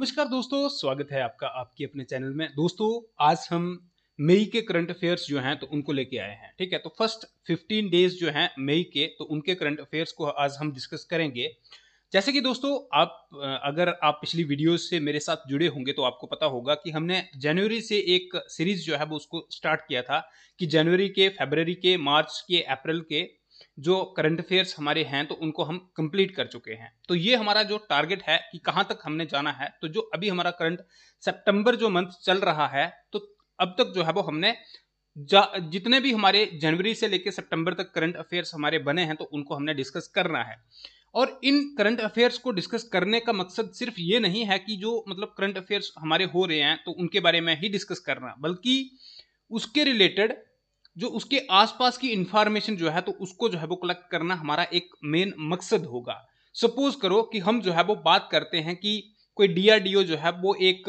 नमस्कार दोस्तों स्वागत है आपका आपके अपने चैनल में दोस्तों आज हम मई के करंट अफेयर्स जो हैं तो उनको लेके आए हैं ठीक है तो फर्स्ट 15 डेज जो हैं मई के तो उनके करंट अफेयर्स को आज हम डिस्कस करेंगे जैसे कि दोस्तों आप अगर आप पिछली वीडियोस से मेरे साथ जुड़े होंगे तो आपको पता होगा कि हमने जनवरी से एक सीरीज जो है वो उसको स्टार्ट किया था कि जनवरी के फेबररी के मार्च के अप्रैल के जो करंट अफेयर्स हमारे हैं तो उनको हम कंप्लीट कर चुके हैं तो ये हमारा जो टारगेट है कि कहाँ तक हमने जाना है तो जो अभी हमारा करंट सितंबर जो मंथ चल रहा है तो अब तक जो है वो हमने जितने भी हमारे जनवरी से लेकर सितंबर तक करंट अफेयर्स हमारे बने हैं तो उनको हमने डिस्कस करना है और इन करंट अफेयर्स को डिस्कस करने का मकसद सिर्फ ये नहीं है कि जो मतलब करंट अफेयर्स हमारे हो रहे हैं तो उनके बारे में ही डिस्कस करना बल्कि उसके रिलेटेड जो उसके आसपास की इंफॉर्मेशन जो है तो उसको जो है वो कलेक्ट करना हमारा एक मेन मकसद होगा सपोज करो कि हम जो है वो बात करते हैं कि कोई डीआरडीओ जो है वो एक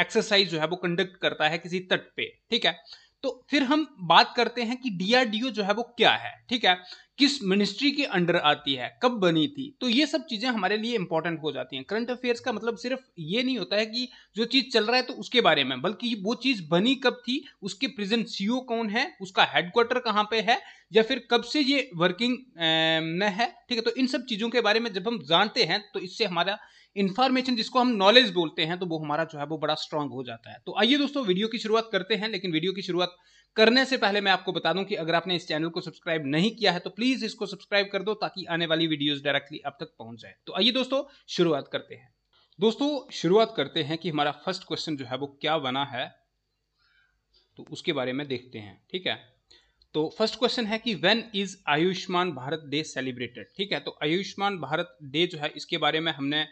एक्सरसाइज जो है वो कंडक्ट करता है किसी तट पे ठीक है तो फिर हम बात करते हैं कि डीआरडीओ जो है वो क्या है ठीक है किस मिनिस्ट्री के अंडर आती है कब बनी थी तो ये सब चीज़ें हमारे लिए इंपॉर्टेंट हो जाती हैं करंट अफेयर्स का मतलब सिर्फ ये नहीं होता है कि जो चीज़ चल रहा है तो उसके बारे में बल्कि वो चीज़ बनी कब थी उसके प्रेजेंट सीईओ कौन है उसका हेडक्वार्टर कहाँ पे है या फिर कब से ये वर्किंग में है ठीक है तो इन सब चीज़ों के बारे में जब हम जानते हैं तो इससे हमारा इन्फॉर्मेशन जिसको हम नॉलेज बोलते हैं तो वो हमारा जो है वो बड़ा स्ट्रांग हो जाता है तो आइए दोस्तों वीडियो की शुरुआत करते हैं लेकिन वीडियो की शुरुआत करने से पहले मैं आपको बता दूं कि अगर आपने इस चैनल को सब्सक्राइब नहीं किया है तो प्लीज इसको सब्सक्राइब कर दो ताकि आने वाली वीडियोस डायरेक्टली अब तक पहुंच जाए तो आइए दोस्तों शुरुआत करते हैं दोस्तों शुरुआत करते हैं कि हमारा फर्स्ट क्वेश्चन जो है वो क्या बना है तो उसके बारे में देखते हैं ठीक है तो फर्स्ट क्वेश्चन है कि when is Ayushman Bharat day celebrated ठीक है तो आयुष्मान भारत डे जो है इसके बारे में हमने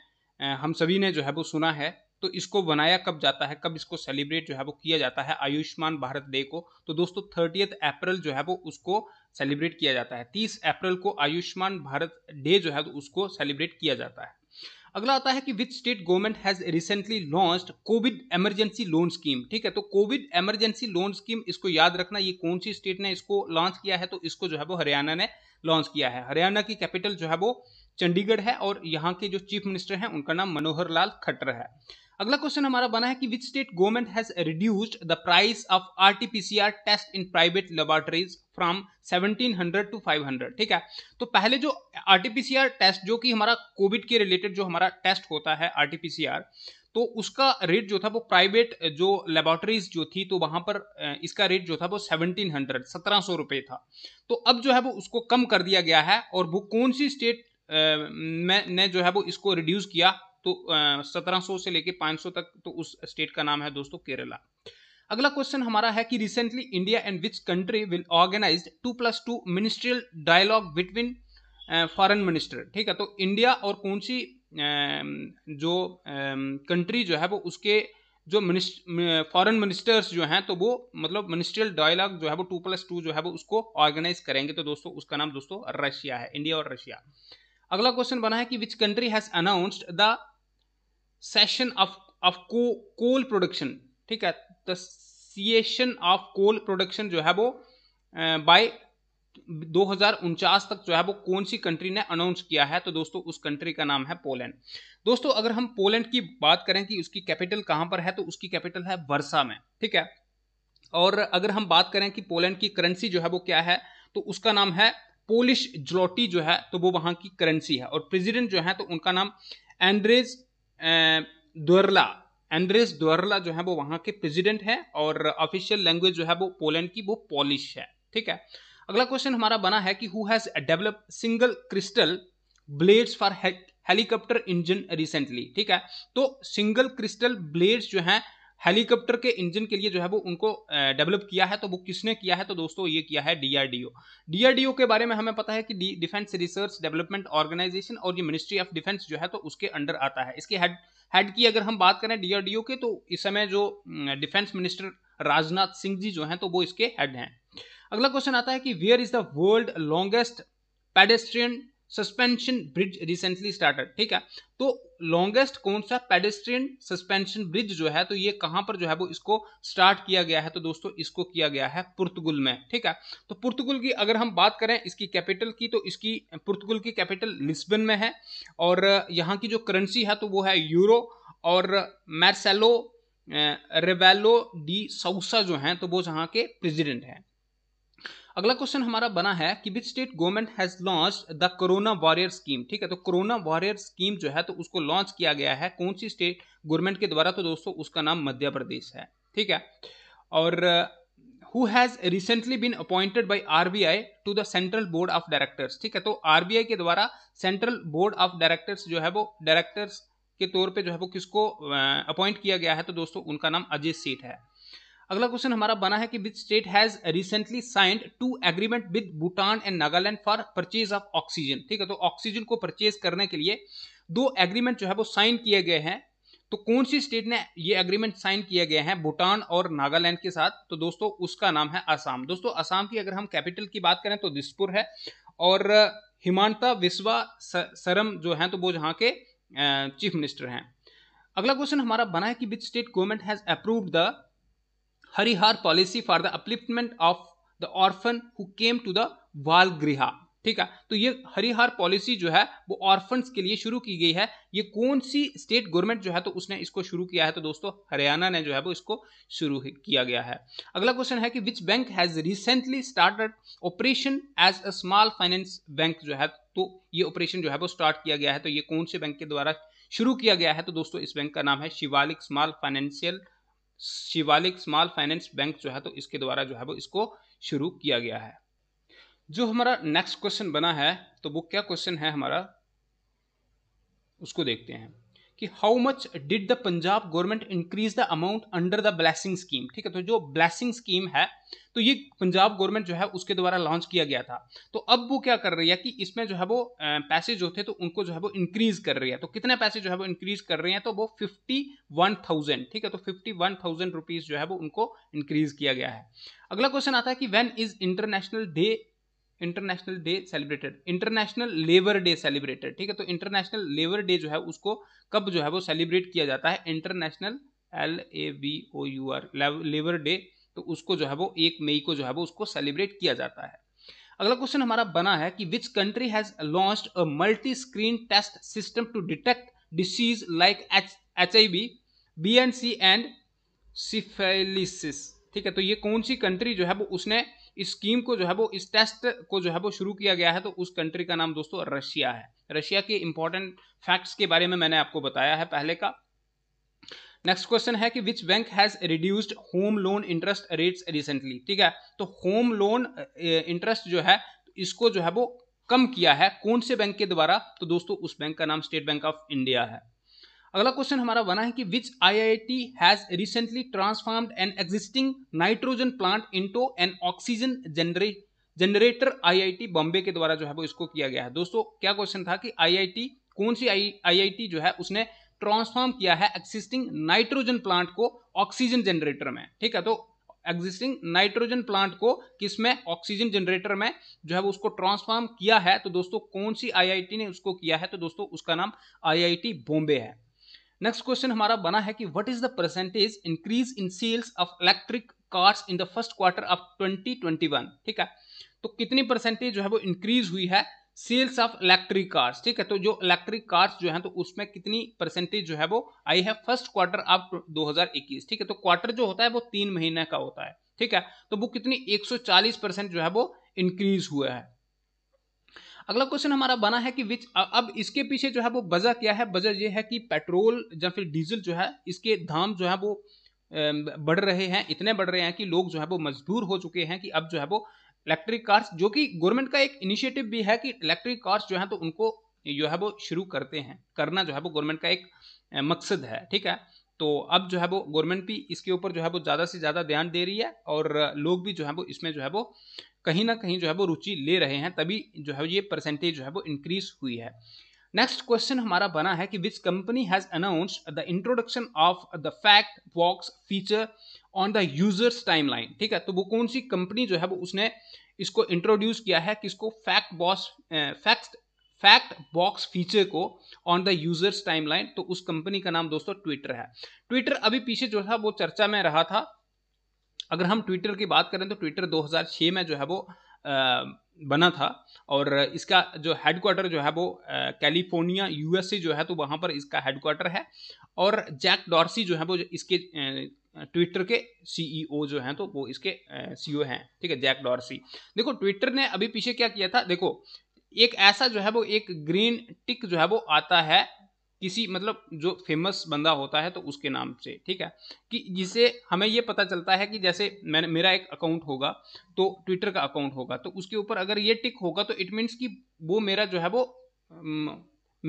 हम सभी ने जो है वो सुना है तो इसको बनाया कब जाता है कब इसको सेलिब्रेट जो है वो किया जाता है आयुष्मान भारत डे को तो दोस्तों थर्टीथ अप्रैल जो है वो उसको सेलिब्रेट किया जाता है तीस अप्रैल को आयुष्मान भारत डे जो है तो उसको सेलिब्रेट किया जाता है अगला आता है कि which state government has recently launch COVID emergency loan scheme ठीक है तो कोविड इमरजेंसी लोन स्कीम इसको याद रखना ये कौन सी स्टेट ने इसको लॉन्च किया है तो इसको जो है वो हरियाणा ने लॉन्च किया है हरियाणा की कैपिटल जो है वो चंडीगढ़ है और यहाँ के जो चीफ मिनिस्टर हैं उनका नाम मनोहर लाल खट्टर है अगला क्वेश्चन हमारा बना है कि which state government has reduced the price of RTPCR test in private laboratories from 1700 to 500 ठीक है तो पहले जो आरटीपीसीआर टेस्ट जो कि हमारा कोविड के रिलेटेड जो हमारा टेस्ट होता है आरटीपीसीआर तो उसका रेट जो था वो प्राइवेट जो लेबोरेटरीज जो थी तो वहां पर इसका रेट जो था वो सेवनटीन हंड्रेड सत्रह सौ रुपये था तो अब जो है वो उसको कम कर दिया गया है और वो कौन सी स्टेट ने जो है वो इसको रिड्यूस किया तो सत्रह से लेके 500 तक तो उस स्टेट का नाम है दोस्तों केरला अगला क्वेश्चन हमारा है कि recently India and which country will organise two plus two ministerial dialogue between foreign minister ठीक है तो इंडिया और कौन सी जो कंट्री जो है वो उसके जो मिनिस्ट फॉरेन मिनिस्टर्स जो हैं तो वो मतलब मिनिस्ट्रियल डायलॉग जो है वो टू प्लस टू जो है वो उसको ऑर्गेनाइज करेंगे तो दोस्तों उसका नाम दोस्तों रशिया है इंडिया और रशिया अगला क्वेश्चन बना है कि which country has announced the cessation of of को कोल प्रोडक्शन ठीक है the cessation of coal production जो है वो बाय दो तक जो है वो कौन सी कंट्री ने अनाउंस किया है तो दोस्तों उस कंट्री का नाम है पोलैंड दोस्तों अगर हम पोलैंड की बात करें कि उसकी कैपिटल कहाँ पर है तो उसकी कैपिटल है वर्षा में ठीक है और अगर हम बात करें कि पोलैंड की करेंसी जो है वो क्या है तो उसका नाम है पोलिश जलोटी जो है तो वो वहां की करेंसी है और प्रेसिडेंट जो है तो उनका नाम एंड्रेज द्वरला एंड्रेस द्वरला जो है वो वहां के प्रेसिडेंट है और ऑफिशियल लैंग्वेज जो है वो पोलैंड की वो पॉलिश है ठीक है अगला क्वेश्चन हमारा बना है कि who has develop single crystal blades for helicopter engine recently ठीक है तो सिंगल क्रिस्टल ब्लेड्स जो है हेलीकॉप्टर के इंजन के लिए जो है वो उनको डेवलप किया है तो वो किसने किया है तो दोस्तों ये किया है डीआरडीओ डीआरडीओ के बारे में हमें पता है कि डिफेंस रिसर्च डेवलपमेंट ऑर्गेनाइजेशन और ये मिनिस्ट्री ऑफ डिफेंस जो है तो उसके अंडर आता है इसके हेड हेड की अगर हम बात करें डीआरडीओ के तो इस समय जो डिफेंस मिनिस्टर राजनाथ सिंह जी जो हैं तो वो इसके हेड हैं अगला क्वेश्चन आता है कि where is the world longest pedestrian suspension bridge recently started ठीक है तो लॉन्गेस्ट कौन सा पेडेस्ट्रियन सस्पेंशन ब्रिज जो है तो ये कहां पर जो है वो इसको स्टार्ट किया गया है तो दोस्तों इसको किया गया है पुर्तगुल में ठीक है तो पुर्तगुल की अगर हम बात करें इसकी कैपिटल की तो इसकी पुर्तगुल की कैपिटल लिस्बन में है और यहाँ की जो करेंसी है तो वो है यूरो और मैरसेलो रेवेलो डी साउसा जो हैं तो वो यहाँ के प्रेजिडेंट हैं अगला क्वेश्चन हमारा बना है कि which state government has launch the corona warrior scheme ठीक है तो कोरोना वॉरियर स्कीम जो है तो उसको लॉन्च किया गया है कौन सी स्टेट गवर्नमेंट के द्वारा तो दोस्तों उसका नाम मध्य प्रदेश है ठीक है और who has recently been appointed by R B I to the central board of directors ठीक है तो आर बी आई के द्वारा सेंट्रल बोर्ड ऑफ डायरेक्टर्स जो है वो डायरेक्टर्स के तौर पे जो है वो किसको अपॉइंट uh, किया गया है तो दोस्तों उनका नाम अजय सेठ है अगला क्वेश्चन हमारा बना है कि which state has recently signed two agreement with Bhutan and Nagaland for purchase of oxygen ठीक है तो ऑक्सीजन को परचेज करने के लिए दो एग्रीमेंट जो है वो साइन किए गए हैं तो कौन सी स्टेट ने ये एग्रीमेंट साइन किए गए हैं भूटान और नागालैंड के साथ तो दोस्तों उसका नाम है असम दोस्तों असम की अगर हम कैपिटल की बात करें तो दिसपुर है और हिमांता विश्वा सरम जो है तो वो यहाँ के चीफ मिनिस्टर हैं अगला क्वेश्चन हमारा बना है कि which state government has approved the Harihar policy for the upliftment of the orphan who came to the bal griha ठीक है तो ये हरिहार पॉलिसी जो है वो ऑर्फन के लिए शुरू की गई है ये कौन सी स्टेट गवर्नमेंट जो है तो उसने इसको शुरू किया है तो दोस्तों हरियाणा ने जो है वो इसको शुरू किया गया है अगला क्वेश्चन है कि which bank has recently started operation as a small finance bank जो है तो ये ऑपरेशन जो है वो स्टार्ट किया गया है तो ये कौन से बैंक के द्वारा शुरू किया गया है तो दोस्तों इस बैंक का नाम है Shivalik small financial Shivalik small finance bank जो है तो इसके द्वारा जो है वो इसको शुरू किया गया है जो हमारा नेक्स्ट क्वेश्चन बना है तो वो क्या क्वेश्चन है हमारा उसको देखते हैं कि how much did the Punjab government increase the amount under the blessing scheme ठीक है तो जो ब्लैसिंग स्कीम है तो ये पंजाब गवर्नमेंट जो है उसके द्वारा लॉन्च किया गया था तो अब वो क्या कर रही है कि इसमें जो है वो पैसे जो थे तो उनको जो है वो इंक्रीज कर रही है तो कितने पैसे जो है वो इंक्रीज कर रहे हैं तो वो फिफ्टी वन थाउजेंड ठीक है तो फिफ्टी वन थाउजेंड रुपीज जो है वो उनको इंक्रीज किया गया है अगला क्वेश्चन आता है कि when is international day international day celebrated international labour day celebrated ठीक है तो इंटरनेशनल लेबर डे जो है उसको कब जो है वो सेलिब्रेट किया जाता है international L A B O U R labour day तो उसको जो है वो एक मई को जो है वो उसको सेलिब्रेट किया जाता है अगला क्वेश्चन हमारा बना है कि which country has launch a multi screen test system to detect disease like H H I B B N C and syphilis ठीक है तो ये कौन सी कंट्री जो है वो उसने इस स्कीम को जो है वो इस टेस्ट को जो है वो शुरू किया गया है तो उस कंट्री का नाम दोस्तों रशिया है रशिया के इंपॉर्टेंट फैक्ट्स के बारे में मैंने आपको बताया है पहले का नेक्स्ट क्वेश्चन है कि which bank has reduced home loan interest rates recently ठीक है तो होम लोन इंटरेस्ट जो है इसको जो है वो कम किया है कौन से बैंक के द्वारा तो दोस्तों उस बैंक का नाम स्टेट बैंक ऑफ इंडिया है अगला क्वेश्चन हमारा बना है कि which IIT has recently transformed an existing nitrogen plant into an oxygen जनरे जनरेटर आईआईटी बॉम्बे के द्वारा जो है वो इसको किया गया है दोस्तों क्या क्वेश्चन था कि आईआईटी कौन सी आईआईटी जो है उसने ट्रांसफॉर्म किया है एग्जिस्टिंग नाइट्रोजन प्लांट को ऑक्सीजन जनरेटर में ठीक है तो एग्जिस्टिंग नाइट्रोजन प्लांट को किसमें ऑक्सीजन जनरेटर में जो है वो उसको ट्रांसफॉर्म किया है तो दोस्तों कौन सी आईआईटी ने उसको किया है तो दोस्तों उसका नाम आईआईटी बॉम्बे है नेक्स्ट क्वेश्चन हमारा बना है कि what is the percentage increase in sales of electric cars in the first quarter of 2021 ठीक है तो कितनी परसेंटेज जो है वो इंक्रीज हुई है सेल्स ऑफ इलेक्ट्रिक कार्स ठीक है तो जो इलेक्ट्रिक कार्स जो है तो उसमें कितनी परसेंटेज जो है वो आई है फर्स्ट क्वार्टर ऑफ 2021 ठीक है तो क्वार्टर जो होता है वो तीन महीने का होता है ठीक है तो वो कितनी 140 परसेंट जो है वो इंक्रीज हुआ है अगला क्वेश्चन हमारा बना है कि विच अब इसके पीछे जो है वो वजह क्या है वजह यह है कि पेट्रोल या फिर डीजल जो है इसके दाम जो है वो बढ़ रहे हैं इतने बढ़ रहे हैं कि लोग जो है वो मजबूर हो चुके हैं कि अब जो है वो इलेक्ट्रिक कार्स जो कि गवर्नमेंट का एक इनिशिएटिव भी है कि इलेक्ट्रिक कार्स जो है तो उनको जो है वो शुरू करते हैं करना जो है वो गवर्नमेंट का एक मकसद है ठीक है तो अब जो है वो गवर्नमेंट भी इसके ऊपर जो है वो ज़्यादा से ज़्यादा ध्यान दे रही है और लोग भी जो है वो इसमें जो है वो कहीं ना कहीं जो है वो रुचि ले रहे हैं तभी जो है ये परसेंटेज जो है वो इंक्रीज हुई है नेक्स्ट क्वेश्चन हमारा बना है कि which company has announce the introduction of the fact box feature on the users timeline ठीक है तो वो कौन सी कंपनी जो है वो उसने इसको इंट्रोड्यूस किया है किसको fact box fact fact box feature को ऑन द यूजर्स टाइमलाइन तो उस कंपनी का नाम दोस्तों ट्विटर है ट्विटर अभी पीछे जो था वो चर्चा में रहा था अगर हम ट्विटर की बात करें तो ट्विटर 2006 में जो है वो बना था और इसका जो हेडक्वार्टर जो है वो कैलिफोर्निया यूएसए जो है तो वहाँ पर इसका हेडक्वार्टर है और जैक डॉर्सी जो है वो इसके ट्विटर के सीईओ e जो हैं तो वो इसके सीईओ e हैं ठीक है जैक डॉर्सी देखो ट्विटर ने अभी पीछे क्या किया था देखो एक ऐसा जो है वो एक ग्रीन टिक जो है वो आता है किसी मतलब जो फेमस बंदा होता है तो उसके नाम से ठीक है कि जिसे हमें ये पता चलता है कि जैसे मैंने मेरा एक अकाउंट होगा तो ट्विटर का अकाउंट होगा तो उसके ऊपर अगर ये टिक होगा तो इट मीन्स कि वो मेरा जो है वो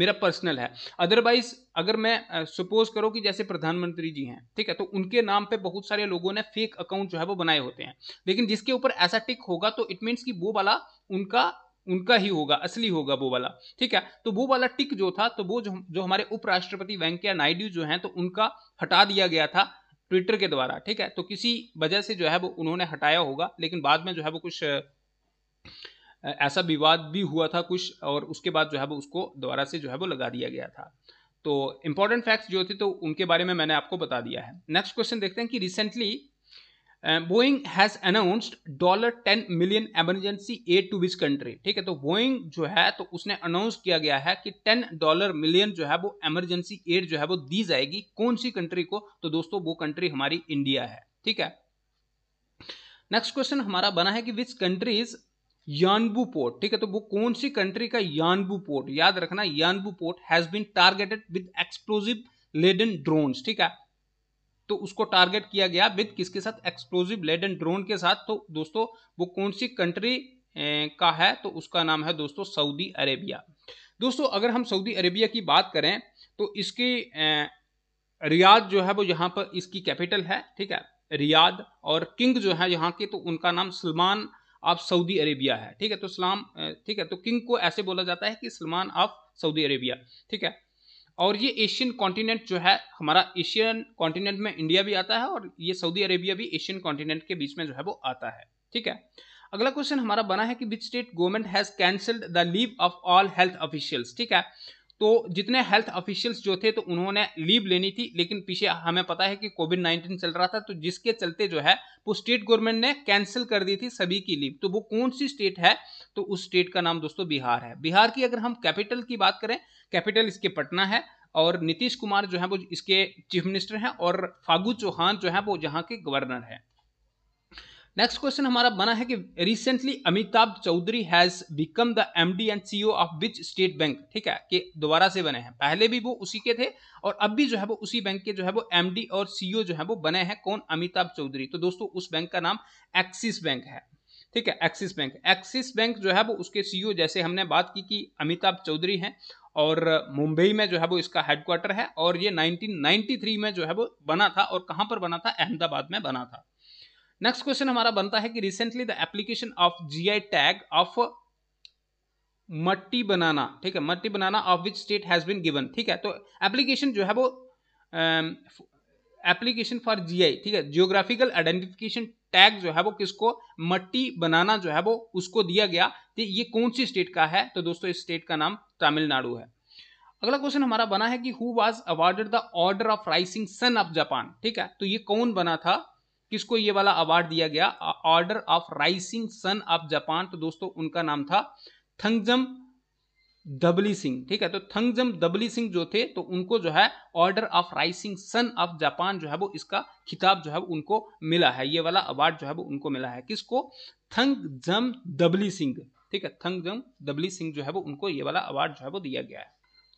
मेरा पर्सनल है अदरवाइज अगर मैं सपोज करो कि जैसे प्रधानमंत्री जी हैं ठीक है तो उनके नाम पे बहुत सारे लोगों ने फेक अकाउंट जो है वो बनाए होते हैं लेकिन जिसके ऊपर ऐसा टिक होगा तो इट मीन्स कि वो वाला उनका उनका ही होगा असली होगा वो वाला ठीक है तो वो वाला टिक जो था तो वो जो जो हमारे उपराष्ट्रपति वेंकैया नायडू जो हैं तो उनका हटा दिया गया था ट्विटर के द्वारा ठीक है तो किसी वजह से जो है वो उन्होंने हटाया होगा लेकिन बाद में जो है वो कुछ ऐसा विवाद भी हुआ था कुछ और उसके बाद जो है वो उसको दोबारा से जो है वो लगा दिया गया था तो इंपॉर्टेंट फैक्ट्स जो थे तो उनके बारे में मैंने आपको बता दिया है नेक्स्ट क्वेश्चन देखते हैं कि recently Boeing has announced dollar ten million emergency aid to which country ठीक है तो बोइंग जो है तो उसने अनाउंस किया गया है कि टेन डॉलर मिलियन जो है वो एमरजेंसी एड जो है वो दी जाएगी कौन सी कंट्री को तो दोस्तों वो कंट्री हमारी इंडिया है ठीक है नेक्स्ट क्वेश्चन हमारा बना है कि विच कंट्रीज यानबू पोर्ट ठीक है तो वो कौन सी कंट्री का यानबू पोर्ट याद रखना Yanbu port has been targeted with explosive laden drone ठीक है तो उसको टारगेट किया गया विद किसके साथ एक्सप्लोजिव एंड ड्रोन के साथ तो दोस्तों वो कौन सी कंट्री का है तो उसका नाम है दोस्तों सऊदी अरेबिया दोस्तों अगर हम सऊदी अरेबिया की बात करें तो इसकी रियाद जो है वो यहाँ पर इसकी कैपिटल है ठीक है रियाद और किंग जो है यहाँ के तो उनका नाम सलमान ऑफ सऊदी अरेबिया है ठीक है तो सलाम ठीक है तो किंग को ऐसे बोला जाता है कि सलमान ऑफ सऊदी अरेबिया ठीक है और ये एशियन कॉन्टिनेंट जो है हमारा एशियन कॉन्टिनेंट में इंडिया भी आता है और ये सऊदी अरेबिया भी एशियन कॉन्टिनेंट के बीच में जो है वो आता है ठीक है अगला क्वेश्चन हमारा बना है कि which state government has cancelled the leave of all health officials ठीक है तो जितने हेल्थ ऑफिशियल्स जो थे तो उन्होंने लीव लेनी थी लेकिन पीछे हमें पता है कि कोविड नाइन्टीन चल रहा था तो जिसके चलते जो है वो स्टेट गवर्नमेंट ने कैंसिल कर दी थी सभी की लीव तो वो कौन सी स्टेट है तो उस स्टेट का नाम दोस्तों बिहार है बिहार की अगर हम कैपिटल की बात करें कैपिटल इसके पटना है और नीतीश कुमार जो है वो इसके चीफ मिनिस्टर हैं और फागू चौहान जो है वो यहाँ के गवर्नर हैं नेक्स्ट क्वेश्चन हमारा बना है कि recently Amitabh Chaudhary has become the MD and CEO of which state bank ठीक है कि दोबारा से बने हैं पहले भी वो उसी के थे और अब भी जो है वो उसी बैंक के जो है वो एमडी और सीईओ e जो है वो बने हैं कौन अमिताभ चौधरी तो दोस्तों उस बैंक का नाम एक्सिस बैंक है ठीक है एक्सिस बैंक एक्सिस बैंक जो है वो उसके सीईओ e जैसे हमने बात की कि अमिताभ चौधरी हैं और मुंबई में जो है वो इसका हेडक्वार्टर है और ये 1993 में जो है वो बना था और कहाँ पर बना था अहमदाबाद में बना था नेक्स्ट क्वेश्चन हमारा बनता है कि recently the application of GI tag of Matti banana ठीक है Matti banana of which state has been given ठीक है तो एप्लीकेशन जो है वो एप्लीकेशन फॉर जीआई ठीक है जियोग्राफिकल आइडेंटिफिकेशन टैग जो है वो किसको मट्टी बनाना जो है वो उसको दिया गया तो ये कौन सी स्टेट का है तो दोस्तों इस स्टेट का नाम तमिलनाडु है अगला क्वेश्चन हमारा बना है कि who was awarded the order of rising sun of Japan ठीक है तो ये कौन बना था किसको ये वाला अवार्ड दिया गया order of rising sun of Japan तो दोस्तों उनका नाम था थंगजम दबली सिंह ठीक है तो थंगजम दबली सिंह जो थे तो उनको जो है order of rising sun of Japan जो है वो इसका खिताब जो है वो उनको मिला है ये वाला अवार्ड जो है वो उनको मिला है किसको थंगजम दबली सिंह ठीक है थंगजम दबली सिंह जो है वो उनको ये वाला अवार्ड जो है वो दिया गया है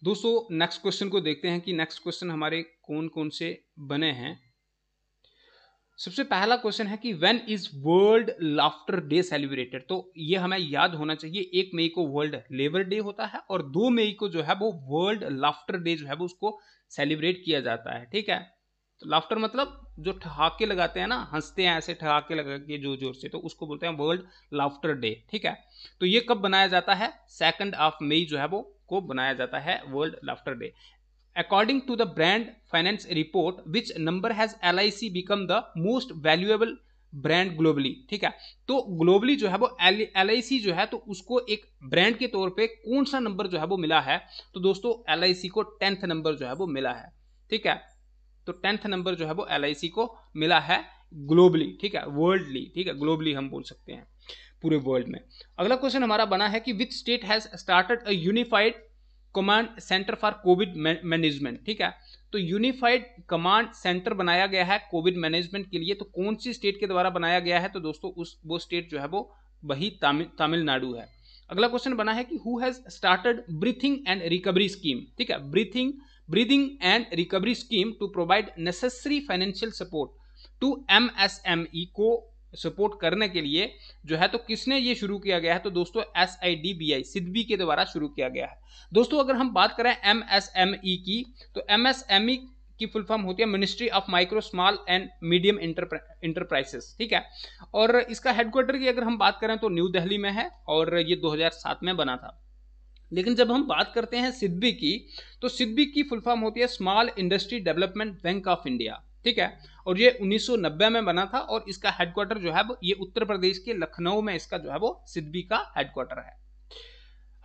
दोस्तों नेक्स्ट क्वेश्चन को देखते हैं कि नेक्स्ट क्वेश्चन हमारे कौन कौन से बने हैं सबसे पहला क्वेश्चन है कि when is world laughter day celebrated तो ये हमें याद होना चाहिए एक मई को वर्ल्ड लेबर डे होता है और दो मई को जो है वो वर्ल्ड लाफ्टर डे जो है वो उसको सेलिब्रेट किया जाता है ठीक है तो लाफ्टर मतलब जो ठहाके लगाते हैं ना हंसते हैं ऐसे ठहाके लगा के जोर जोर से तो उसको बोलते हैं वर्ल्ड लाफ्टर डे ठीक है तो ये कब बनाया जाता है सेकंड ऑफ मई जो है वो को बनाया जाता है world laughter day According to the brand finance report, which number has LIC become the most valuable brand globally ठीक है तो ग्लोबली जो है वो एल जो है तो उसको एक ब्रांड के तौर पे कौन सा नंबर जो है वो मिला है तो दोस्तों एल को टेंथ नंबर जो है वो मिला है ठीक है तो टेंथ नंबर जो है वो एल को मिला है ग्लोबली ठीक है वर्ल्डली ठीक है ग्लोबली हम बोल सकते हैं पूरे वर्ल्ड में अगला क्वेश्चन हमारा बना है कि which state has started a unified command centre for COVID management ठीक है तो यूनिफाइड कमांड सेंटर बनाया गया है कोविड मैनेजमेंट के लिए तो कौन सी स्टेट के द्वारा बनाया गया है तो दोस्तों उस वो स्टेट जो है वो वही तमिलनाडु है अगला क्वेश्चन बना है कि who has started breathing and recovery scheme ठीक है breathing breathing and recovery scheme to provide necessary financial support to M S M E को सपोर्ट करने के लिए जो है तो किसने ये शुरू किया गया है तो दोस्तों S I D B I SIDBI के द्वारा शुरू किया गया है दोस्तों अगर हम बात करें एम एस एम ई की तो एम एस एम ई की फुल फॉर्म होती है ministry of micro small and medium enterprises ठीक है और इसका हेडक्वार्टर की अगर हम बात करें तो न्यू दिल्ली में है और ये 2007 में बना था लेकिन जब हम बात करते हैं सिद्बी की तो सिद्बी की फुल फॉर्म होती है small industry development bank of India ठीक है और ये 1990 में बना था और इसका हेडक्वार्टर जो है ये उत्तर प्रदेश के लखनऊ में इसका जो है वो सिद्बी का हेडक्वार्टर है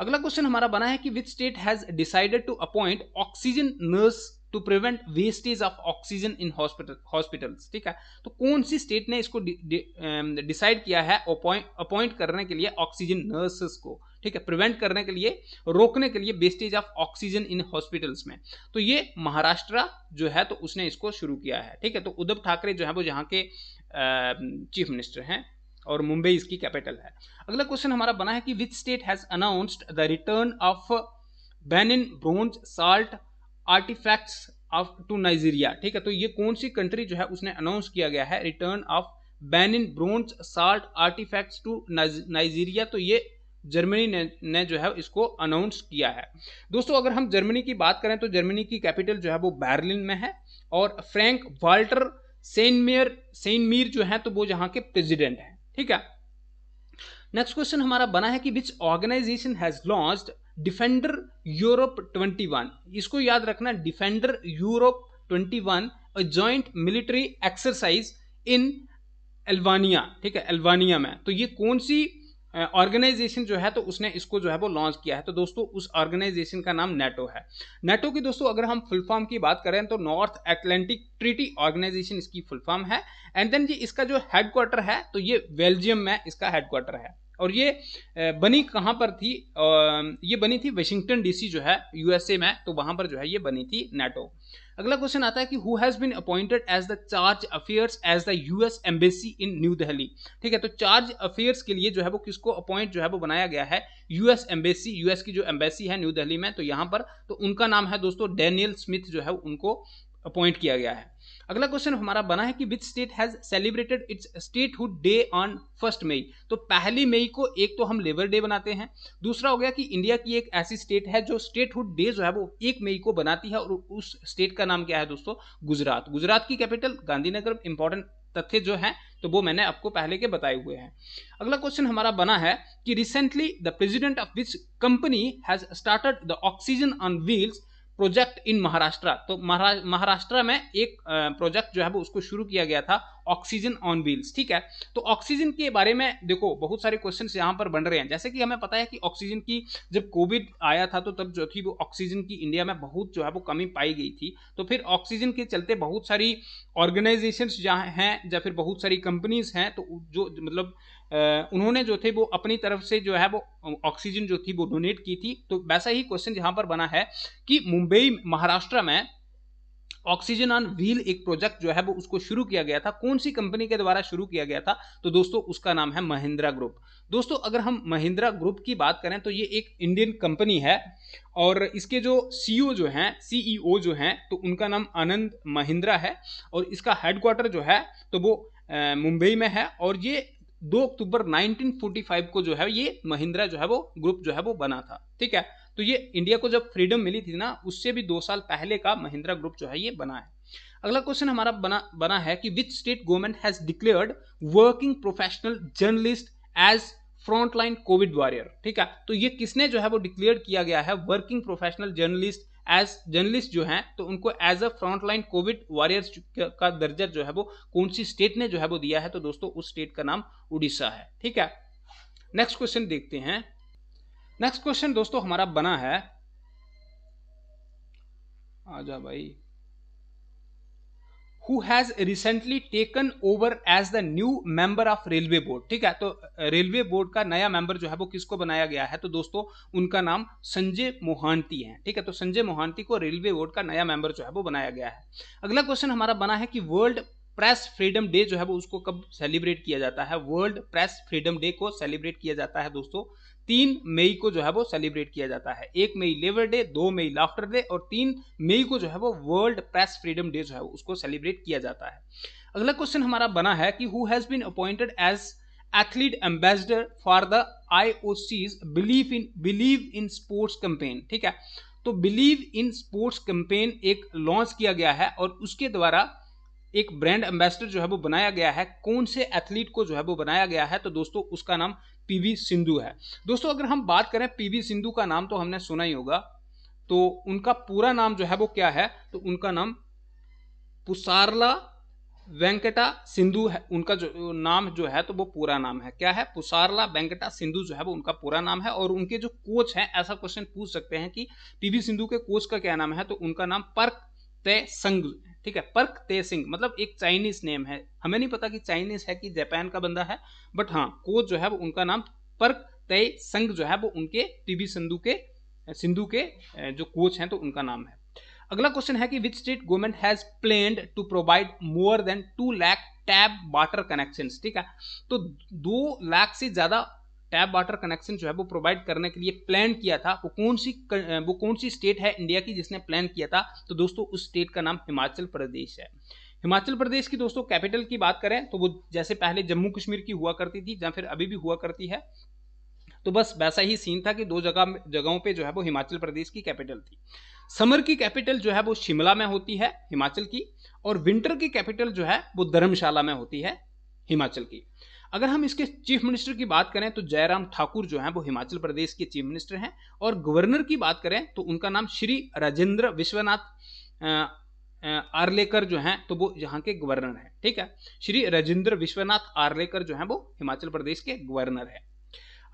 अगला क्वेश्चन हमारा बना है कि which state has decided to appoint oxygen nurse to prevent wastage of oxygen in hospital ठीक है तो कौन सी स्टेट ने इसको डिसाइड किया है अपॉइंट करने के लिए ऑक्सीजन नर्सेस को ठीक है प्रिवेंट करने के लिए रोकने के लिए wastage of oxygen in hospitals में तो ये महाराष्ट्र जो है तो उसने इसको शुरू किया है ठीक है तो उद्धव ठाकरे जो है वो यहाँ के चीफ मिनिस्टर हैं और मुंबई इसकी कैपिटल है अगला क्वेश्चन हमारा बना है कि which state has announced the return of Benin bronze salt artifacts of to Nigeria ठीक है तो ये कौन सी कंट्री जो है उसने अनाउंस किया गया है return of Benin bronze salt artifacts to Nigeria तो ये जर्मनी ने ने जो है इसको अनाउंस किया है दोस्तों अगर हम जर्मनी की बात करें तो जर्मनी की कैपिटल जो है वो बर्लिन में है और फ्रैंक वाल्टर सेनमेयर सेनमीर जो है तो वो यहाँ के प्रेसिडेंट हैं ठीक है नेक्स्ट क्वेश्चन हमारा बना है कि which organisation has launch defender Europe 21 इसको याद रखना defender Europe 21 a joint military exercise in Albania ठीक है एल्बानिया में तो ये कौन सी ऑर्गेनाइजेशन जो है तो उसने इसको जो है वो लॉन्च किया है तो दोस्तों उस ऑर्गेनाइजेशन का नाम नेटो है नेटो की दोस्तों अगर हम फुल फॉर्म की बात करें तो नॉर्थ एटलांटिक ट्रीटी ऑर्गेनाइजेशन इसकी फुल फॉर्म है एंड देन जी इसका जो हेडक्वार्टर है तो ये बेल्जियम में इसका हेडक्वार्टर है और ये बनी कहाँ पर थी ये बनी थी वाशिंगटन डीसी जो है यूएसए में तो वहाँ पर जो है ये बनी थी नेटो अगला क्वेश्चन आता है कि who has been appointed as the charge affairs as the US embassy in new Delhi ठीक है तो चार्ज अफेयर्स के लिए जो है वो किसको अपॉइंट जो है वो बनाया गया है यूएस एम्बेसी यूएस की जो एम्बेसी है न्यू दिल्ली में तो यहाँ पर तो उनका नाम है दोस्तों डेनियल स्मिथ जो है उनको अपॉइंट किया गया है अगला क्वेश्चन हमारा बना है कि which state has celebrated its statehood day on first May तो पहली मई को एक तो हम लेबर डे बनाते हैं दूसरा हो गया कि इंडिया की एक ऐसी स्टेट है जो स्टेटहुड डे जो है वो एक मई को बनाती है और उस स्टेट का नाम क्या है दोस्तों गुजरात गुजरात की कैपिटल गांधीनगर इंपॉर्टेंट तथ्य जो है तो वो मैंने आपको पहले के बताए हुए हैं अगला क्वेश्चन हमारा बना है कि recently the president of which company has started the oxygen on wheels project in Maharashtra तो महाराष्ट्र में एक प्रोजेक्ट जो है वो उसको शुरू किया गया था ऑक्सीजन ऑन व्हील्स ठीक है तो ऑक्सीजन के बारे में देखो बहुत सारे क्वेश्चन यहाँ पर बन रहे हैं जैसे कि हमें पता है कि ऑक्सीजन की जब कोविड आया था तो तब जो थी वो ऑक्सीजन की इंडिया में बहुत जो है वो कमी पाई गई थी तो फिर ऑक्सीजन के चलते बहुत सारी ऑर्गेनाइजेशन जहाँ हैं या फिर बहुत सारी कंपनीज हैं तो जो मतलब उन्होंने जो थे वो अपनी तरफ से जो है वो ऑक्सीजन जो थी वो डोनेट की थी तो वैसा ही क्वेश्चन यहाँ पर बना है कि मुंबई महाराष्ट्र में ऑक्सीजन ऑन व्हील एक प्रोजेक्ट जो है वो उसको शुरू किया गया था कौन सी कंपनी के द्वारा शुरू किया गया था तो दोस्तों उसका नाम है महिंद्रा ग्रुप दोस्तों अगर हम महिंद्रा ग्रुप की बात करें तो ये एक इंडियन कंपनी है और इसके जो सी जो हैं सी जो हैं तो उनका नाम आनंद महिंद्रा है और इसका हेडक्वार्टर जो है तो वो मुंबई में है और ये दो अक्टूबर 1945 को जो है ये महिंद्रा जो है वो ग्रुप जो है वो बना था ठीक है तो ये इंडिया को जब फ्रीडम मिली थी ना उससे भी दो साल पहले का महिंद्रा ग्रुप जो है ये बना है अगला क्वेश्चन हमारा बना बना है कि which state government has declared working professional journalist as frontline COVID warrior ठीक है तो ये किसने जो है वो डिक्लेयर किया गया है working professional journalist as journalist जो हैं तो उनको as a frontline COVID warriors का दर्जा जो है वो कौन सी स्टेट ने जो है वो दिया है तो दोस्तों उस स्टेट का नाम उड़ीसा है ठीक है नेक्स्ट क्वेश्चन देखते हैं नेक्स्ट क्वेश्चन दोस्तों हमारा बना है आजा भाई who has recently taken over as the new member of railway board ठीक है तो रेलवे uh, बोर्ड का नया मेंबर जो है वो किसको बनाया गया है तो दोस्तों उनका नाम संजय मोहंती है ठीक है तो संजय मोहंती को रेलवे बोर्ड का नया मेंबर जो है वो बनाया गया है अगला क्वेश्चन हमारा बना है कि वर्ल्ड प्रेस फ्रीडम डे जो है वो उसको कब सेलिब्रेट किया जाता है वर्ल्ड प्रेस फ्रीडम डे को सेलिब्रेट किया जाता है दोस्तों तीन मई को जो है वो सेलिब्रेट किया जाता है एक मई लेबर डे दो मई लाफ्टर डे और तीन मई को जो है वो वर्ल्ड प्रेस फ्रीडम डे जो है उसको सेलिब्रेट किया जाता है अगला क्वेश्चन हमारा बना है कि who has been appointed as athlete ambassador for the I O C's believe in believe in sports campaign ठीक है तो बिलीव इन स्पोर्ट्स कैंपेन एक लॉन्च किया गया है और उसके द्वारा एक ब्रांड एम्बेसडर जो है वो बनाया गया है कौन से एथलीट को जो है वो बनाया गया है तो दोस्तों उसका नाम पीवी सिंधु है दोस्तों अगर हम बात करें पीवी सिंधु का नाम तो हमने सुना ही होगा तो उनका पूरा नाम जो है वो क्या है तो उनका नाम पुसारला वेंकटा सिंधु है उनका जो नाम जो है तो वो पूरा नाम है क्या है पुसारला वेंकटा सिंधु जो है वो उनका पूरा नाम है और उनके जो कोच हैं ऐसा क्वेश्चन पूछ सकते हैं कि पीवी सिंधु के कोच का क्या नाम है तो उनका नाम पर्क तय संघ ठीक है पर्क ते सिंह मतलब एक चाइनीज नेम है हमें नहीं पता कि चाइनीज है कि जापान का बंदा है बट हाँ कोच जो है वो उनका नाम पर्क ते संघ जो है वो उनके टीबी सिंधु के सिंधु के जो कोच हैं तो उनका नाम है अगला क्वेश्चन है कि which state government has planned to provide more than two lakh tap water connection ठीक है तो दो लाख से ज्यादा टैप वाटर कनेक्शन जो है वो प्रोवाइड करने के लिए प्लान किया था वो कौन सी वो कौन सी स्टेट है इंडिया की जिसने प्लान किया था तो दोस्तों उस स्टेट का नाम हिमाचल प्रदेश है हिमाचल प्रदेश की दोस्तों कैपिटल की बात करें तो वो जैसे पहले जम्मू कश्मीर की हुआ करती थी या फिर अभी भी हुआ करती है तो बस वैसा ही सीन था कि दो जगह जगहों पे जो है वो हिमाचल प्रदेश की कैपिटल थी समर की कैपिटल जो है वो शिमला में होती है हिमाचल की और विंटर की कैपिटल जो है वो धर्मशाला में होती है हिमाचल की अगर हम इसके चीफ मिनिस्टर की बात करें तो जयराम ठाकुर जो हैं वो हिमाचल प्रदेश के चीफ मिनिस्टर हैं और गवर्नर की बात करें तो उनका नाम श्री राजेंद्र विश्वनाथ आर्लेकर जो हैं तो वो यहाँ के गवर्नर हैं ठीक है श्री राजेंद्र विश्वनाथ आर्लेकर जो हैं वो हिमाचल प्रदेश के गवर्नर हैं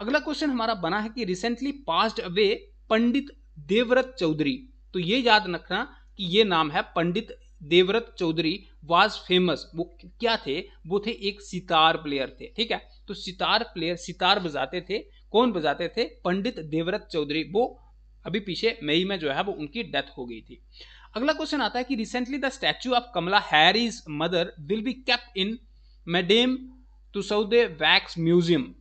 अगला क्वेश्चन हमारा बना है कि recently passed away Pandit Devvrat Choudhary तो ये याद रखना कि ये नाम है पंडित देवव्रत चौधरी वाज फेमस वो क्या थे वो थे एक सितार प्लेयर थे ठीक है तो सितार प्लेयर सितार बजाते थे कौन बजाते थे पंडित देवव्रत चौधरी वो अभी पीछे मई में जो है वो उनकी डेथ हो गई थी अगला क्वेश्चन आता है कि recently the statue of Kamala Harris mother will be kept in Madame Tussauds wax museum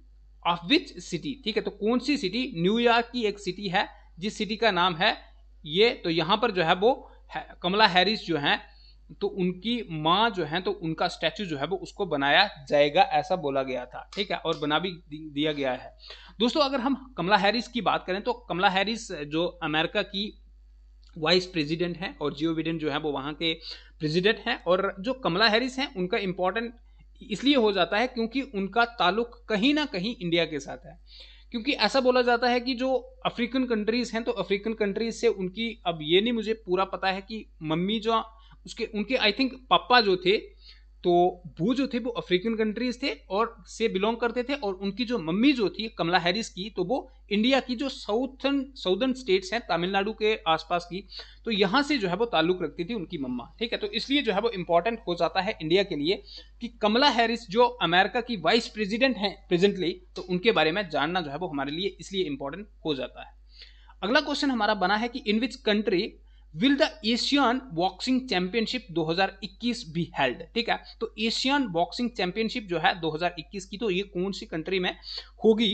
of which city ठीक है तो कौन सी सिटी न्यूयॉर्क की एक सिटी है जिस सिटी का नाम है ये तो यहाँ पर जो है वो है, कमला हैरिस जो हैं तो उनकी माँ जो है तो उनका स्टैचू जो है वो उसको बनाया जाएगा ऐसा बोला गया था ठीक है और बना भी दिया गया है दोस्तों अगर हम कमला हैरिस की बात करें तो कमला हैरिस जो अमेरिका की वाइस प्रेसिडेंट हैं और जियो बिडेन जो है वो वहाँ के प्रेसिडेंट हैं और जो कमला हैरिस हैं उनका इम्पोर्टेंट इसलिए हो जाता है क्योंकि उनका ताल्लुक कहीं ना कहीं इंडिया के साथ है क्योंकि ऐसा बोला जाता है कि जो अफ्रीकन कंट्रीज़ हैं तो अफ्रीकन कंट्रीज़ से उनकी अब ये नहीं मुझे पूरा पता है कि मम्मी जो उसके उनके आई थिंक पापा जो थे तो वो जो थे वो अफ्रीकन कंट्रीज थे और से बिलोंग करते थे और उनकी जो मम्मी जो थी कमला हैरिस की तो वो इंडिया की जो साउथन साउदर्न स्टेट्स हैं तमिलनाडु के आसपास की तो यहाँ से जो है वो ताल्लुक रखती थी उनकी मम्मा ठीक है तो इसलिए जो है वो इंपॉर्टेंट हो जाता है इंडिया के लिए कि कमला हैरिस जो अमेरिका की वाइस प्रेजिडेंट हैं प्रेजेंटली तो उनके बारे में जानना जो है वो हमारे लिए इसलिए इंपॉर्टेंट हो जाता है अगला क्वेश्चन हमारा बना है कि in which country will the Asian boxing championship 2021 भी हेल्ड ठीक है तो एशियन बॉक्सिंग चैंपियनशिप जो है 2021 की तो ये कौन सी कंट्री में होगी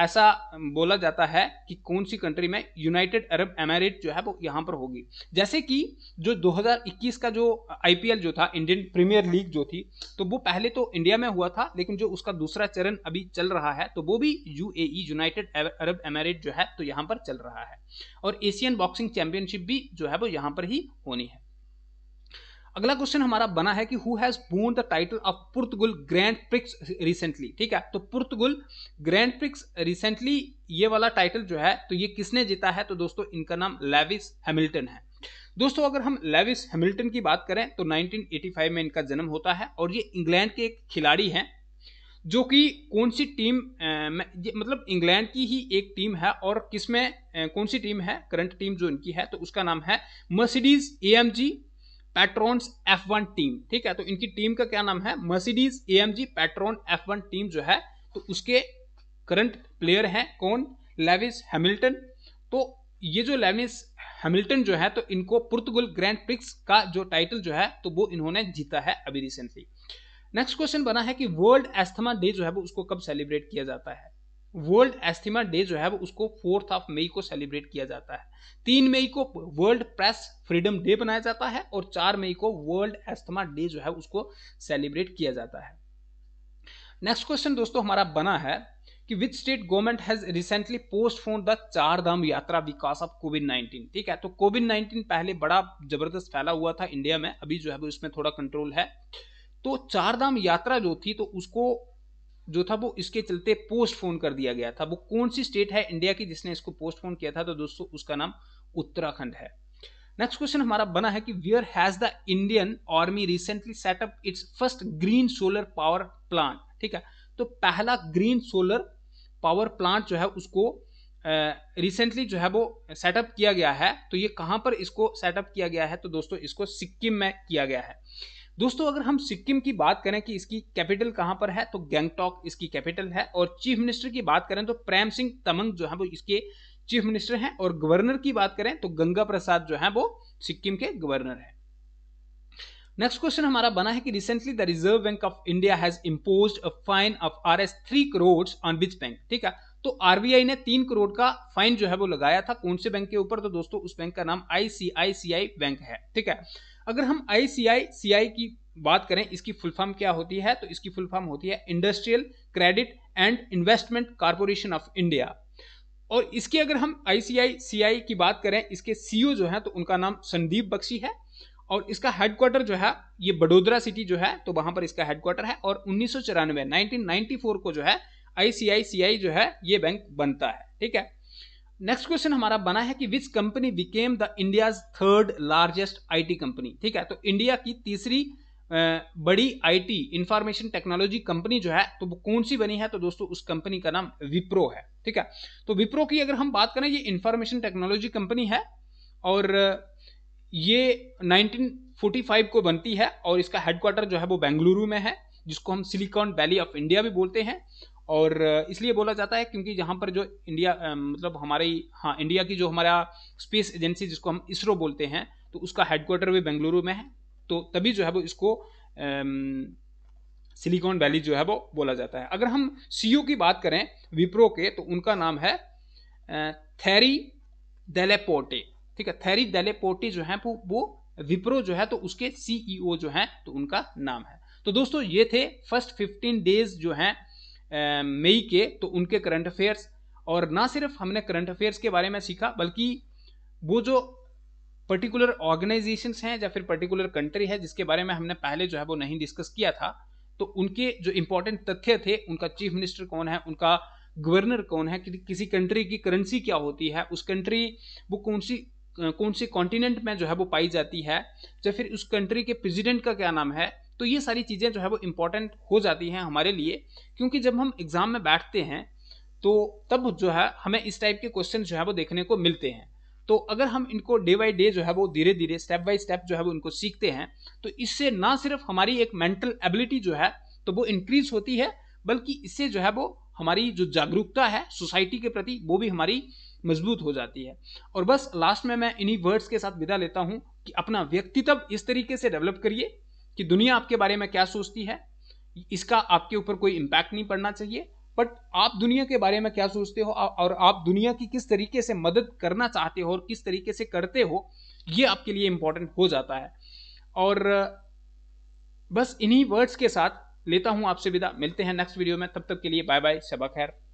ऐसा बोला जाता है कि कौन सी कंट्री में यूनाइटेड अरब एमिरेट जो है वो यहाँ पर होगी जैसे कि जो 2021 का जो आईपीएल जो था इंडियन प्रीमियर लीग जो थी तो वो पहले तो इंडिया में हुआ था लेकिन जो उसका दूसरा चरण अभी चल रहा है तो वो भी यूएई यूनाइटेड अरब एमिरेट जो है तो यहाँ पर चल रहा है और एशियन बॉक्सिंग चैंपियनशिप भी जो है वो यहाँ पर ही होनी है अगला क्वेश्चन हमारा बना है कि who has born the title of Portugal Grand Prix recently ठीक है तो पुर्तगुल ग्रैंड प्रिक्स रिसेंटली ये वाला टाइटल जो है तो ये किसने जीता है तो दोस्तों इनका नाम लेविस हैमिल्टन है दोस्तों अगर हम लेविस हैमिल्टन की बात करें तो 1985 में इनका जन्म होता है और ये इंग्लैंड के एक खिलाड़ी हैं जो कि कौन सी टीम में मतलब इंग्लैंड की ही एक टीम है और किसमें कौन सी टीम है करंट टीम जो इनकी है तो उसका नाम है Mercedes AMG Petronas F one team ठीक है तो इनकी टीम का क्या नाम है Mercedes A M G Petronas F one team जो है तो उसके करंट प्लेयर हैं कौन लेविस हैमिल्टन तो ये जो लेविस हैमिल्टन जो है तो इनको पुर्तगुल ग्रैंड प्रिक्स का जो टाइटल जो है तो वो इन्होंने जीता है अभी रिसेंटली नेक्स्ट क्वेश्चन बना है कि वर्ल्ड एस्थमा डे जो है वो उसको कब सेलिब्रेट किया जाता है वर्ल्ड एस्थमा डे जो है वो उसको फोर्थ ऑफ मई को सेलिब्रेट किया जाता है तीन मई को वर्ल्ड प्रेस फ्रीडम डे बनाया जाता है और चार मई को वर्ल्ड एस्थमा डे जो है उसको सेलिब्रेट किया जाता है नेक्स्ट क्वेश्चन दोस्तों हमारा बना है कि which state government has recently postponed the Char Dham यात्रा विकास ऑफ कोविड नाइन्टीन ठीक है तो कोविड नाइन्टीन पहले बड़ा जबरदस्त फैला हुआ था इंडिया में अभी जो है उसमें थोड़ा कंट्रोल है तो चार धाम यात्रा जो थी तो उसको जो था वो इसके चलते पोस्टफोन कर दिया गया था वो कौन सी स्टेट है इंडिया की जिसने इसको पोस्टफोन किया था तो दोस्तों उसका नाम उत्तराखंड है नेक्स्ट क्वेश्चन हमारा बना है कि where has the Indian army recently set up its first green solar power plant ठीक है तो पहला ग्रीन सोलर पावर प्लांट जो है उसको रिसेंटली uh, जो है वो सेटअप किया गया है तो ये कहां पर इसको सेटअप किया गया है तो दोस्तों इसको सिक्किम में किया गया है दोस्तों अगर हम सिक्किम की बात करें कि इसकी कैपिटल कहां पर है तो गैंगटॉक इसकी कैपिटल है और चीफ मिनिस्टर की बात करें तो प्रेम सिंह तमंग जो है वो इसके चीफ मिनिस्टर हैं और गवर्नर की बात करें तो गंगा प्रसाद जो है वो सिक्किम के गवर्नर है नेक्स्ट क्वेश्चन हमारा बना है कि recently the Reserve Bank of India has impose a fine of R S three crore on which bank ठीक है तो आरबीआई ने तीन करोड़ का फाइन जो है वो लगाया था कौन से बैंक के ऊपर तो दोस्तों उस बैंक का नाम आईसीआईसीआई बैंक है ठीक है अगर हम आई सी आई सी आई की बात करें इसकी फुल फॉर्म क्या होती है तो इसकी फुल फॉर्म होती है industrial credit and investment corporation of India और इसकी अगर हम आई की बात करें इसके सीईओ e जो है तो उनका नाम संदीप बख्शी है और इसका हेडक्वार्टर जो है ये बडोदरा सिटी जो है तो वहां पर इसका हेडक्वार्टर है और उन्नीस सौ को जो है आईसीआईसीआई जो है ये बैंक बनता है ठीक है नेक्स्ट क्वेश्चन हमारा बना है कि which company became the India's third largest IT company ठीक है तो इंडिया की तीसरी बड़ी आईटी इंफॉर्मेशन टेक्नोलॉजी कंपनी जो है तो वो कौन सी बनी है तो दोस्तों उस कंपनी का नाम विप्रो है ठीक है तो विप्रो की अगर हम बात करें ये इंफॉर्मेशन टेक्नोलॉजी कंपनी है और ये 1945 को बनती है और इसका हेडक्वार्टर जो है वो बेंगलुरु में है जिसको हम सिलिकॉन वैली ऑफ इंडिया भी बोलते हैं और इसलिए बोला जाता है क्योंकि यहाँ पर जो इंडिया मतलब हमारी हाँ इंडिया की जो हमारा स्पेस एजेंसी जिसको हम इसरो बोलते हैं तो उसका हेडक्वार्टर भी बेंगलुरु में है तो तभी जो है वो इसको सिलिकॉन वैली जो है वो बोला जाता है अगर हम सी e की बात करें विप्रो के तो उनका नाम है थैरी डेलेपोटे ठीक है थैरी देलेपोटे जो है वो वो विप्रो जो है तो उसके सीईओ e जो है तो उनका नाम है तो दोस्तों ये थे फर्स्ट 15 डेज जो हैं मई के तो उनके करंट अफेयर्स और ना सिर्फ हमने करंट अफेयर्स के बारे में सीखा बल्कि वो जो पर्टिकुलर ऑर्गेनाइजेशंस हैं या फिर पर्टिकुलर कंट्री है जिसके बारे में हमने पहले जो है वो नहीं डिस्कस किया था तो उनके जो इंपॉर्टेंट तथ्य थे उनका चीफ मिनिस्टर कौन है उनका गवर्नर कौन है कि, किसी कंट्री की करेंसी क्या होती है उस कंट्री वो कौन सी कौन सी कॉन्टिनेंट में जो है वो पाई जाती है या फिर उस कंट्री के प्रेसिडेंट का क्या नाम है तो ये सारी चीज़ें जो है वो इम्पॉर्टेंट हो जाती हैं हमारे लिए क्योंकि जब हम एग्ज़ाम में बैठते हैं तो तब जो है हमें इस टाइप के क्वेश्चन जो है वो देखने को मिलते हैं तो अगर हम इनको डे बाई डे जो है वो धीरे धीरे स्टेप बाई स्टेप जो है वो इनको सीखते हैं तो इससे ना सिर्फ हमारी एक मेंटल एबिलिटी जो है तो वो इंक्रीज होती है बल्कि इससे जो है वो हमारी जो जागरूकता है सोसाइटी के प्रति वो भी हमारी मजबूत हो जाती है और बस लास्ट में मैं इन्हीं वर्ड्स के साथ विदा लेता हूँ कि अपना व्यक्तित्व इस तरीके से डेवलप करिए कि दुनिया आपके बारे में क्या सोचती है इसका आपके ऊपर कोई इम्पैक्ट नहीं पड़ना चाहिए बट आप दुनिया के बारे में क्या सोचते हो और आप दुनिया की किस तरीके से मदद करना चाहते हो और किस तरीके से करते हो ये आपके लिए इम्पोर्टेंट हो जाता है और बस इन्हीं वर्ड्स के साथ लेता हूं आपसे विदा मिलते हैं नेक्स्ट वीडियो में तब तक के लिए बाय बाय शबा खैर